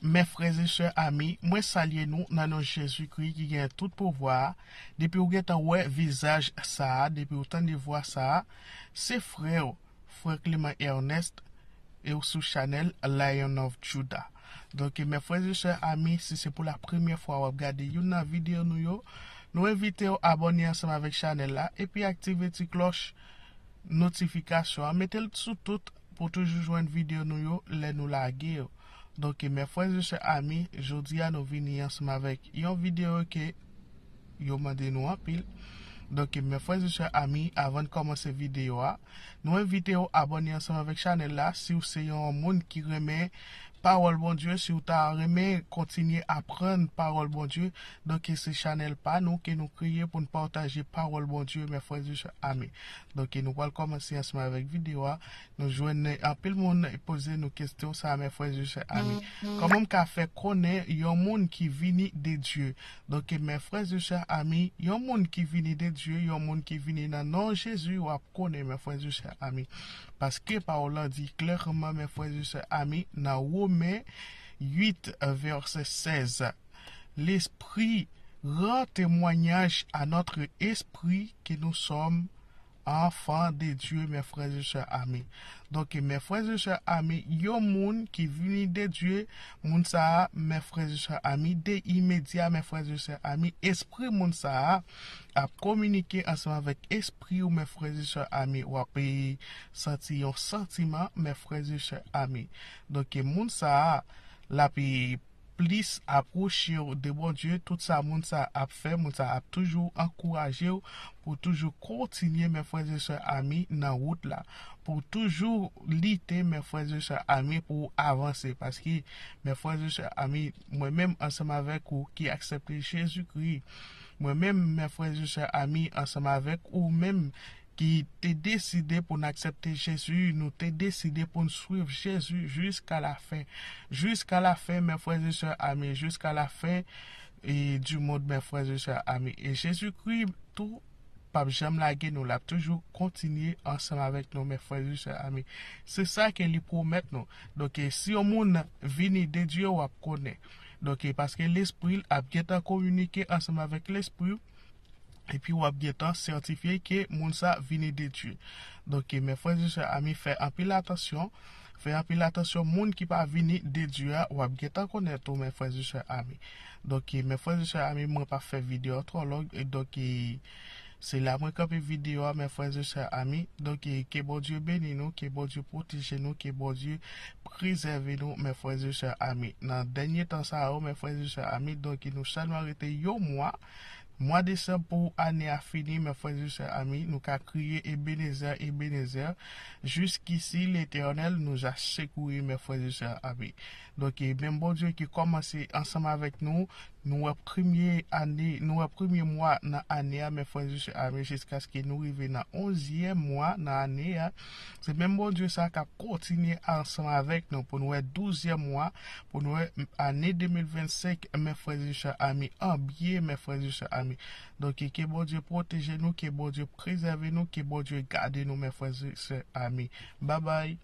Me freze se ami, mwen salye nou nanon jesu kri ki gen tout pou vwa Depi ou gen tan wè vizaj sa, depi ou tan di vwa sa Se fre ou, fre kliman Ernest, e ou sou chanel Lion of Judah Donke me freze se ami, se se pou la premye fwa wap gade yon nan videyo nou yo Nou evite ou abonye ansen avèk chanel la Epi aktive ti kloch notifikasyon Metel sou tout pou toujou jwen videyo nou yo lè nou la agye yo Donke mè fwèzè chè ami, joudi an nou vini yansèm avèk yon videyo ke yon mande nou apil. Donke mè fwèzè chè ami, avèn koman se videyo a, nou evite ou abon yansèm avèk chanel la si ou se yon moun ki remè. parole bon Dieu, si vous t'avez aimé, continuez à apprendre parole bon Dieu. Donc, se Chanel pas nous qui nous crier pour nous partager parole bon Dieu, mes frères et amis. Donc, nous allons commencer ensemble avec vidéo. Nous joignons un monde et poser nos questions à mes frères et amis. Comment qu'a fait connaître y a un qui vient de Dieu. Donc, mes frères et chers amis, y a un monde qui vient de Dieu, y a un monde qui vient dans nom Jésus, ou à mes frères et chers amis. Parce que parole dit clairement, mes frères et chers amis, nous 8, euh, verset 16. L'Esprit rend témoignage à notre esprit que nous sommes anfan de Diyo, mè freze chè amè. Donkè mè freze chè amè, yo moun ki vini de Diyo, moun sa a, mè freze chè amè, de imèdia, mè freze chè amè, espri moun sa a, a pkominike anseman vek espri ou mè freze chè amè, wapè yon sentiman, mè freze chè amè. Donkè moun sa a, la pè yon plis ap kouche ou de bon die, tout sa moun sa ap fe, moun sa ap toujou akouraje ou pou toujou kontinye mè fwèzè se amy nan wout la, pou toujou lite mè fwèzè se amy pou avanse, paski mè fwèzè se amy mwen mèm ansem avèk ou ki akseple jesu kri, mwen mèm mè fwèzè se amy ansem avèk ou mèm Ki te deside pou n'aksepte Jezu, nou te deside pou n'swiv Jezu jusqu'a la fin. Jusk'a la fin, mè fwèzi chè amè. Jusk'a la fin, du mòd mè fwèzi chè amè. Et Jezu kri tou, pab jèm la gen nou, l'ap toujou kontinye ansèm avèk nou, mè fwèzi chè amè. Se sa ke li pou mèt nou. Donke, si yon moun vini de Diyo wap konè. Donke, paske l'espril ap gètan komunike ansèm avèk l'espril. Epi wap getan sientifiye ke moun sa vini dedu. Donke mè fwèzi chè amy fè apil atasyon. Fè apil atasyon moun ki pa vini dedu a wap getan konè tou mè fwèzi chè amy. Donke mè fwèzi chè amy mwen pa fè video tron long. E donke se la mwen kapi video mè fwèzi chè amy. Donke ke bo djè bèni nou, ke bo djè pouti chè nou, ke bo djè prizèvi nou mè fwèzi chè amy. Nan denye tan sa ou mè fwèzi chè amy donke nou chan warete yo mwa. Mwade se pou ane a fini mwen fwazi se ami, nou ka kriye Ebenezer, Ebenezer. Juski si, l'Eternel nou a sekouye mwen fwazi se ami. Donke, mwen bonjou ki komanse ansama vek nou. Nou wè primi anè, nou wè primi mwa nan anè a, mè fwazi chè anè, jiska skè nou wè vè nan onziè mwa nan anè a, se mè mwò djè sa ka kontinè ansan avèk nou, pou nou wè douziè mwa, pou nou wè anè 2025, mè fwazi chè anè, an bie mè fwazi chè anè. Donkè ki mwò bon djè protejè nou, ki mwò djè prezavè nou, ki mwò djè gade nou mè fwazi chè anè. Ba bay!